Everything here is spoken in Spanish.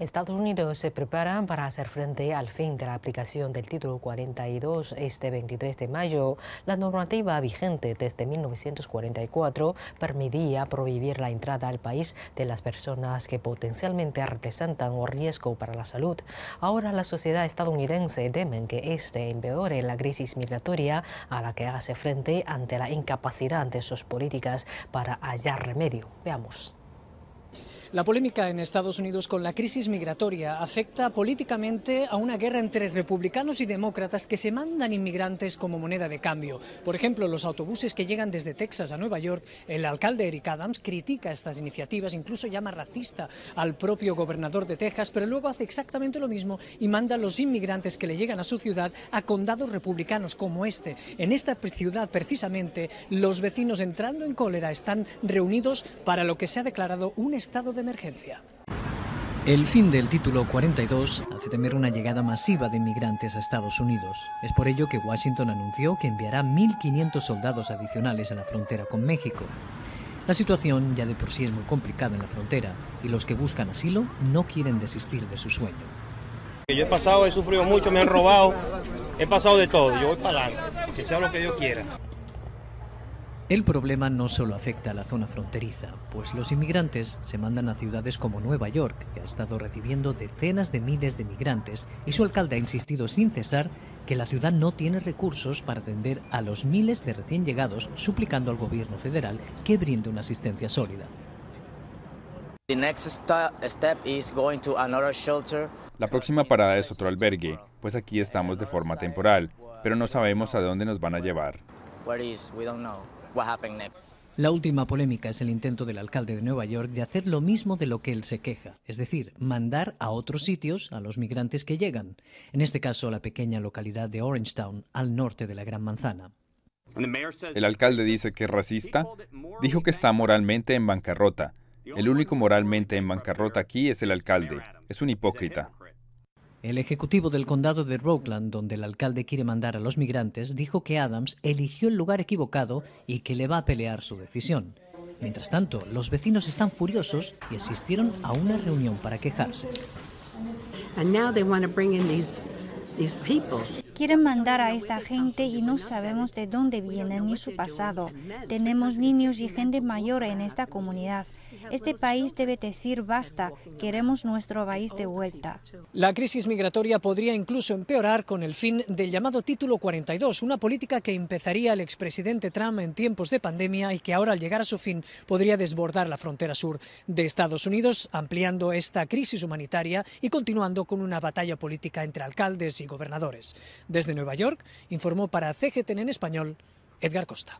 Estados Unidos se preparan para hacer frente al fin de la aplicación del título 42 este 23 de mayo. La normativa vigente desde 1944 permitía prohibir la entrada al país de las personas que potencialmente representan un riesgo para la salud. Ahora la sociedad estadounidense teme que este empeore la crisis migratoria a la que hace frente ante la incapacidad de sus políticas para hallar remedio. Veamos. La polémica en Estados Unidos con la crisis migratoria afecta políticamente a una guerra entre republicanos y demócratas que se mandan inmigrantes como moneda de cambio. Por ejemplo, los autobuses que llegan desde Texas a Nueva York, el alcalde Eric Adams critica estas iniciativas, incluso llama racista al propio gobernador de Texas, pero luego hace exactamente lo mismo y manda a los inmigrantes que le llegan a su ciudad a condados republicanos como este. En esta ciudad, precisamente, los vecinos entrando en cólera están reunidos para lo que se ha declarado un estado de emergencia. El fin del título 42 hace temer una llegada masiva de inmigrantes a Estados Unidos. Es por ello que Washington anunció que enviará 1.500 soldados adicionales a la frontera con México. La situación ya de por sí es muy complicada en la frontera y los que buscan asilo no quieren desistir de su sueño. Yo he pasado, he sufrido mucho, me han robado, he pasado de todo, yo voy para adelante, que sea lo que Dios quiera. El problema no solo afecta a la zona fronteriza, pues los inmigrantes se mandan a ciudades como Nueva York, que ha estado recibiendo decenas de miles de migrantes, y su alcalde ha insistido sin cesar que la ciudad no tiene recursos para atender a los miles de recién llegados, suplicando al gobierno federal que brinde una asistencia sólida. La próxima parada es otro albergue, pues aquí estamos de forma temporal, pero no sabemos a dónde nos van a llevar. La última polémica es el intento del alcalde de Nueva York de hacer lo mismo de lo que él se queja, es decir, mandar a otros sitios a los migrantes que llegan, en este caso a la pequeña localidad de Orangetown, al norte de la Gran Manzana. El alcalde dice que es racista, dijo que está moralmente en bancarrota. El único moralmente en bancarrota aquí es el alcalde, es un hipócrita. El ejecutivo del condado de Rockland, donde el alcalde quiere mandar a los migrantes, dijo que Adams eligió el lugar equivocado y que le va a pelear su decisión. Mientras tanto, los vecinos están furiosos y asistieron a una reunión para quejarse. Quieren mandar a esta gente y no sabemos de dónde vienen ni su pasado. Tenemos niños y gente mayor en esta comunidad. Este país debe decir basta, queremos nuestro país de vuelta. La crisis migratoria podría incluso empeorar con el fin del llamado Título 42, una política que empezaría el expresidente Trump en tiempos de pandemia y que ahora al llegar a su fin podría desbordar la frontera sur de Estados Unidos, ampliando esta crisis humanitaria y continuando con una batalla política entre alcaldes y gobernadores. Desde Nueva York, informó para CGTN en español Edgar Costa.